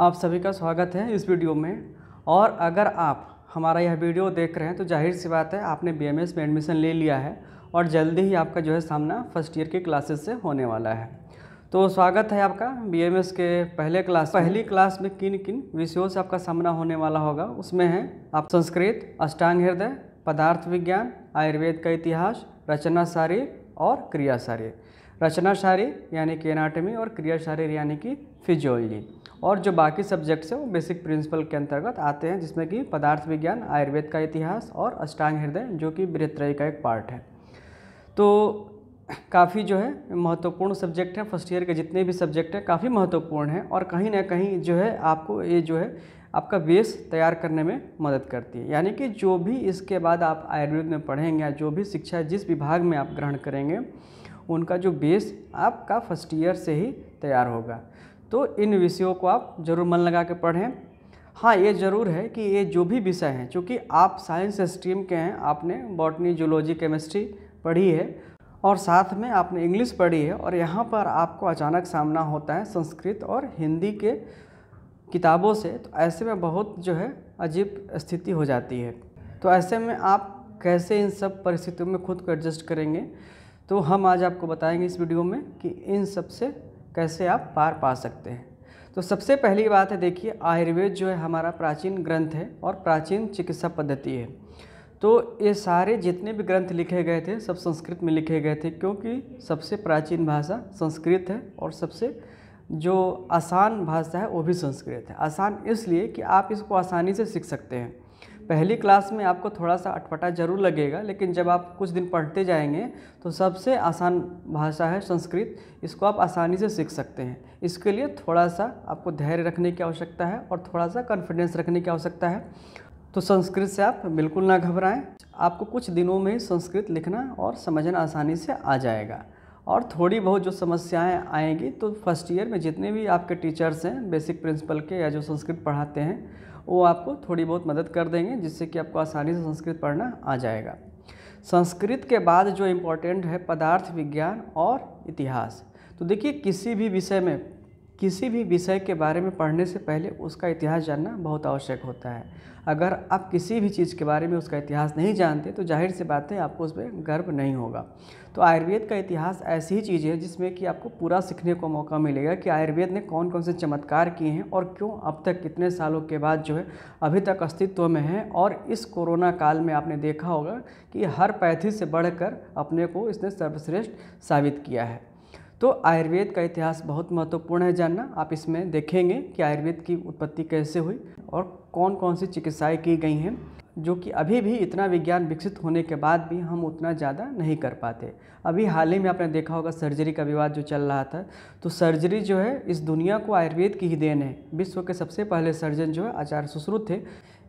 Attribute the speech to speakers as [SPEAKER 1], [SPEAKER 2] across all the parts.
[SPEAKER 1] आप सभी का स्वागत है इस वीडियो में और अगर आप हमारा यह वीडियो देख रहे हैं तो जाहिर सी बात है आपने बी में एडमिशन ले लिया है और जल्दी ही आपका जो है सामना फर्स्ट ईयर की क्लासेस से होने वाला है तो स्वागत है आपका बी के पहले क्लास पहली क्लास में किन किन विषयों से आपका सामना होने वाला होगा उसमें है आप संस्कृत अष्टांग हृदय पदार्थ विज्ञान आयुर्वेद का इतिहास रचना शारीर और क्रिया शारीर रचनाशारी यानी कि एनाटमी और क्रियाशारी यानी कि फिजियोलॉजी और जो बाकी सब्जेक्ट्स हैं वो बेसिक प्रिंसिपल के अंतर्गत आते हैं जिसमें कि पदार्थ विज्ञान आयुर्वेद का इतिहास और अष्टांग हृदय जो कि बृहत्रय का एक पार्ट है तो काफ़ी जो है महत्वपूर्ण सब्जेक्ट है फर्स्ट ईयर के जितने भी सब्जेक्ट हैं काफ़ी महत्वपूर्ण हैं और कहीं ना कहीं जो है आपको ये जो है आपका बेस तैयार करने में मदद करती है यानी कि जो भी इसके बाद आप आयुर्वेद में पढ़ेंगे या जो भी शिक्षा जिस विभाग में आप ग्रहण करेंगे उनका जो बेस आपका फर्स्ट ईयर से ही तैयार होगा तो इन विषयों को आप ज़रूर मन लगा के पढ़ें हाँ ये ज़रूर है कि ये जो भी विषय हैं चूँकि आप साइंस स्ट्रीम के हैं आपने बॉटनी जूलॉजी केमिस्ट्री पढ़ी है और साथ में आपने इंग्लिश पढ़ी है और यहाँ पर आपको अचानक सामना होता है संस्कृत और हिंदी के किताबों से तो ऐसे में बहुत जो है अजीब स्थिति हो जाती है तो ऐसे में आप कैसे इन सब परिस्थितियों में खुद को एडजस्ट करेंगे तो हम आज आपको बताएंगे इस वीडियो में कि इन सब से कैसे आप पार पा सकते हैं तो सबसे पहली बात है देखिए आयुर्वेद जो है हमारा प्राचीन ग्रंथ है और प्राचीन चिकित्सा पद्धति है तो ये सारे जितने भी ग्रंथ लिखे गए थे सब संस्कृत में लिखे गए थे क्योंकि सबसे प्राचीन भाषा संस्कृत है और सबसे जो आसान भाषा है वो भी संस्कृत है आसान इसलिए कि आप इसको आसानी से सीख सकते हैं पहली क्लास में आपको थोड़ा सा अटपटा जरूर लगेगा लेकिन जब आप कुछ दिन पढ़ते जाएंगे तो सबसे आसान भाषा है संस्कृत इसको आप आसानी से सीख सकते हैं इसके लिए थोड़ा सा आपको धैर्य रखने की आवश्यकता है और थोड़ा सा कॉन्फिडेंस रखने की आवश्यकता है तो संस्कृत से आप बिल्कुल ना घबराएं आपको कुछ दिनों में संस्कृत लिखना और समझना आसानी से आ जाएगा और थोड़ी बहुत जो समस्याएं आएंगी तो फर्स्ट ईयर में जितने भी आपके टीचर्स हैं बेसिक प्रिंसिपल के या जो संस्कृत पढ़ाते हैं वो आपको थोड़ी बहुत मदद कर देंगे जिससे कि आपको आसानी से संस्कृत पढ़ना आ जाएगा संस्कृत के बाद जो इम्पोर्टेंट है पदार्थ विज्ञान और इतिहास तो देखिए किसी भी विषय में किसी भी विषय के बारे में पढ़ने से पहले उसका इतिहास जानना बहुत आवश्यक होता है अगर आप किसी भी चीज़ के बारे में उसका इतिहास नहीं जानते तो जाहिर सी बात है आपको उस पर गर्व नहीं होगा तो आयुर्वेद का इतिहास ऐसी ही चीज़ है जिसमें कि आपको पूरा सीखने को मौका मिलेगा कि आयुर्वेद ने कौन कौन से चमत्कार किए हैं और क्यों अब तक कितने सालों के बाद जो है अभी तक अस्तित्व में है और इस कोरोना काल में आपने देखा होगा कि हर पैथी से बढ़कर अपने को इसने सर्वश्रेष्ठ साबित किया है तो आयुर्वेद का इतिहास बहुत महत्वपूर्ण है जानना आप इसमें देखेंगे कि आयुर्वेद की उत्पत्ति कैसे हुई और कौन कौन सी चिकित्साएँ की गई हैं जो कि अभी भी इतना विज्ञान विकसित होने के बाद भी हम उतना ज़्यादा नहीं कर पाते अभी हाल ही में आपने देखा होगा सर्जरी का विवाद जो चल रहा था तो सर्जरी जो है इस दुनिया को आयुर्वेद की ही देन है विश्व के सबसे पहले सर्जन जो है आचार्य सुश्रुत थे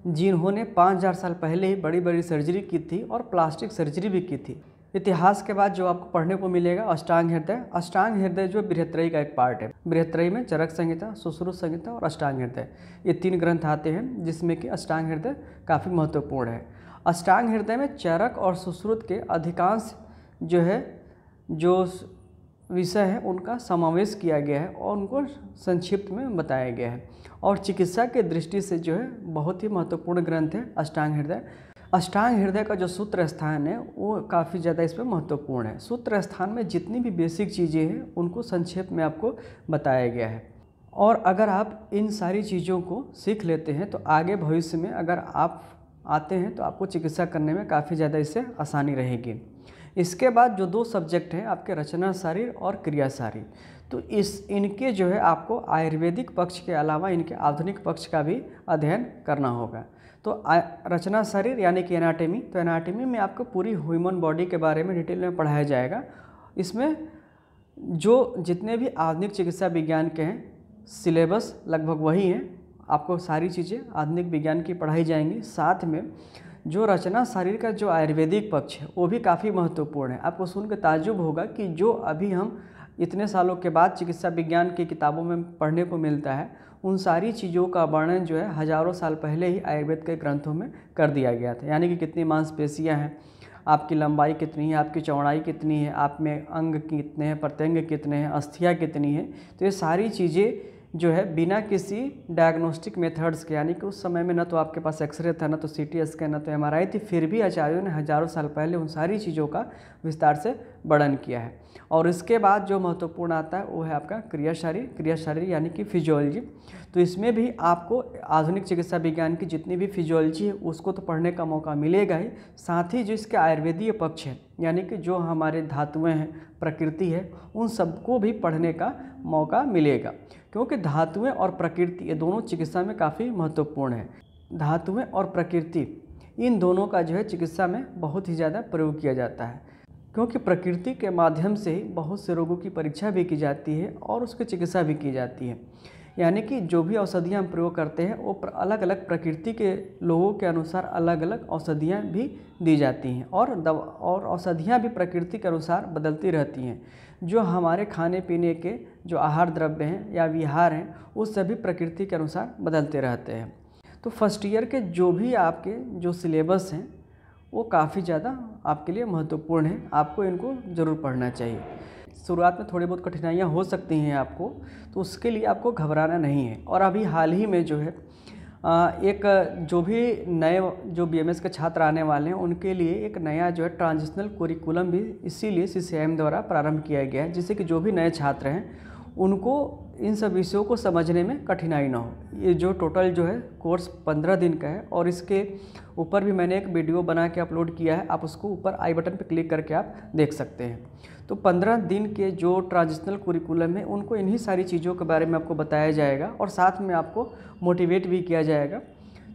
[SPEAKER 1] जिन्होंने 5000 साल पहले ही बड़ी बड़ी सर्जरी की थी और प्लास्टिक सर्जरी भी की थी इतिहास के बाद जो आपको पढ़ने को मिलेगा अष्टांग हृदय अष्टांग हृदय जो बृहत्रयी का एक पार्ट है बृहत्रयी में चरक संहिता सुश्रुत संहिता और अष्टांग हृदय ये तीन ग्रंथ आते हैं जिसमें कि अष्टांग हृदय काफ़ी महत्वपूर्ण है अष्टांग हृदय में चरक और सुश्रुत के अधिकांश जो है जो विषय है उनका समावेश किया गया है और उनको संक्षिप्त में बताया गया है और चिकित्सा के दृष्टि से जो है बहुत ही महत्वपूर्ण ग्रंथ है अष्टांग हृदय अष्टांग हृदय का जो सूत्र स्थान है वो काफ़ी ज़्यादा इसमें महत्वपूर्ण है सूत्र स्थान में जितनी भी बेसिक चीज़ें हैं उनको संक्षेप में आपको बताया गया है और अगर आप इन सारी चीज़ों को सीख लेते हैं तो आगे भविष्य में अगर आप आते हैं तो आपको चिकित्सा करने में काफ़ी ज़्यादा इससे आसानी रहेगी इसके बाद जो दो सब्जेक्ट हैं आपके रचना शारीर और क्रिया शारीर तो इस इनके जो है आपको आयुर्वेदिक पक्ष के अलावा इनके आधुनिक पक्ष का भी अध्ययन करना होगा तो रचना शरीर यानी कि एनाटेमी तो एनाटेमी में आपको पूरी ह्यूमन बॉडी के बारे में डिटेल में पढ़ाया जाएगा इसमें जो जितने भी आधुनिक चिकित्सा विज्ञान के हैं सिलेबस लगभग वही हैं आपको सारी चीज़ें आधुनिक विज्ञान की पढ़ाई जाएंगी साथ में जो रचना शरीर का जो आयुर्वेदिक पक्ष है वो भी काफ़ी महत्वपूर्ण है आपको सुनकर ताजुब होगा कि जो अभी हम इतने सालों के बाद चिकित्सा विज्ञान की किताबों में पढ़ने को मिलता है उन सारी चीज़ों का वर्णन जो है हज़ारों साल पहले ही आयुर्वेद के ग्रंथों में कर दिया गया था यानी कि कितनी मांसपेशियाँ हैं आपकी लंबाई कितनी है आपकी चौड़ाई कितनी है आप में अंग कितने हैं प्रत्यंग कितने हैं अस्थियाँ कितनी है तो ये सारी चीज़ें जो है बिना किसी डायग्नोस्टिक मेथड्स के यानी कि उस समय में ना तो आपके पास एक्सरे था ना तो सी टी स्कैन ना तो एम थी फिर भी आचार्यों ने हज़ारों साल पहले उन सारी चीज़ों का विस्तार से वर्णन किया है और इसके बाद जो महत्वपूर्ण आता है वो है आपका क्रियाशारी क्रियाशारी यानी कि फिजियोलॉजी तो इसमें भी आपको आधुनिक चिकित्सा विज्ञान की जितनी भी फिजियोलॉजी है उसको तो पढ़ने का मौका मिलेगा ही साथ ही जिसके आयुर्वेदीय पक्ष है यानी कि जो हमारे धातुएं हैं प्रकृति है उन सबको भी पढ़ने का मौका मिलेगा क्योंकि धातुएं और प्रकृति ये दोनों चिकित्सा में काफ़ी महत्वपूर्ण है धातुएं और प्रकृति इन दोनों का जो है चिकित्सा में बहुत ही ज़्यादा प्रयोग किया जाता है क्योंकि प्रकृति के माध्यम से ही बहुत से रोगों की परीक्षा भी की जाती है और उसकी चिकित्सा भी की जाती है यानी कि जो भी औषधियाँ हम प्रयोग करते हैं वो अलग अलग प्रकृति के लोगों के अनुसार अलग अलग औषधियाँ भी दी जाती हैं और दवा और औषधियाँ भी प्रकृति के अनुसार बदलती रहती हैं जो हमारे खाने पीने के जो आहार द्रव्य हैं या विहार हैं वो सभी प्रकृति के अनुसार बदलते रहते हैं तो फर्स्ट ईयर के जो भी आपके जो सिलेबस हैं वो काफ़ी ज़्यादा आपके लिए महत्वपूर्ण है आपको इनको ज़रूर पढ़ना चाहिए शुरुआत में थोड़ी बहुत कठिनाइयाँ हो सकती हैं आपको तो उसके लिए आपको घबराना नहीं है और अभी हाल ही में जो है एक जो भी नए जो बीएमएस के छात्र आने वाले हैं उनके लिए एक नया जो है ट्रांजिशनल कोरिकुलम भी इसीलिए सी द्वारा प्रारंभ किया गया है जिससे कि जो भी नए छात्र हैं उनको इन सब विषयों को समझने में कठिनाई ना हो ये जो टोटल जो है कोर्स पंद्रह दिन का है और इसके ऊपर भी मैंने एक वीडियो बना के अपलोड किया है आप उसको ऊपर आई बटन पर क्लिक करके आप देख सकते हैं तो पंद्रह दिन के जो ट्रांजिशनल कुरिकुलम है उनको इन्हीं सारी चीज़ों के बारे में आपको बताया जाएगा और साथ में आपको मोटिवेट भी किया जाएगा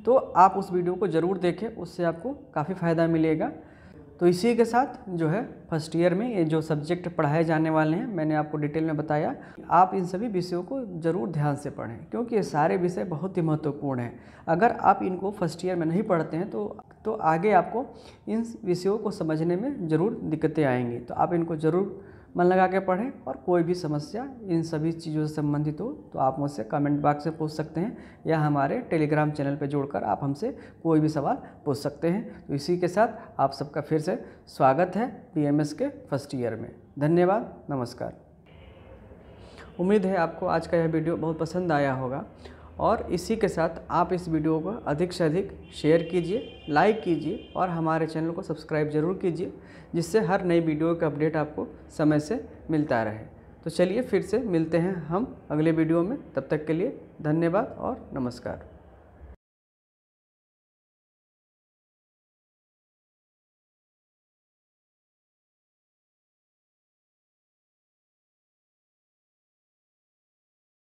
[SPEAKER 1] तो आप उस वीडियो को ज़रूर देखें उससे आपको काफ़ी फ़ायदा मिलेगा तो इसी के साथ जो है फर्स्ट ईयर में ये जो सब्जेक्ट पढ़ाए जाने वाले हैं मैंने आपको डिटेल में बताया आप इन सभी विषयों को ज़रूर ध्यान से पढ़ें क्योंकि ये सारे विषय बहुत ही महत्वपूर्ण हैं अगर आप इनको फर्स्ट ईयर में नहीं पढ़ते हैं तो तो आगे आपको इन विषयों को समझने में ज़रूर दिक्कतें आएंगी तो आप इनको ज़रूर मन लगा के पढ़ें और कोई भी समस्या इन सभी चीज़ों से संबंधित हो तो आप मुझसे कमेंट बॉक्स से पूछ सकते हैं या हमारे टेलीग्राम चैनल पर जोड़कर आप हमसे कोई भी सवाल पूछ सकते हैं तो इसी के साथ आप सबका फिर से स्वागत है पीएमएस के फर्स्ट ईयर में धन्यवाद नमस्कार उम्मीद है आपको आज का यह वीडियो बहुत पसंद आया होगा और इसी के साथ आप इस वीडियो को अधिक से अधिक शेयर कीजिए लाइक कीजिए और हमारे चैनल को सब्सक्राइब ज़रूर कीजिए जिससे हर नई वीडियो का अपडेट आपको समय से मिलता रहे तो चलिए फिर से मिलते हैं हम अगले वीडियो में तब तक के लिए धन्यवाद और नमस्कार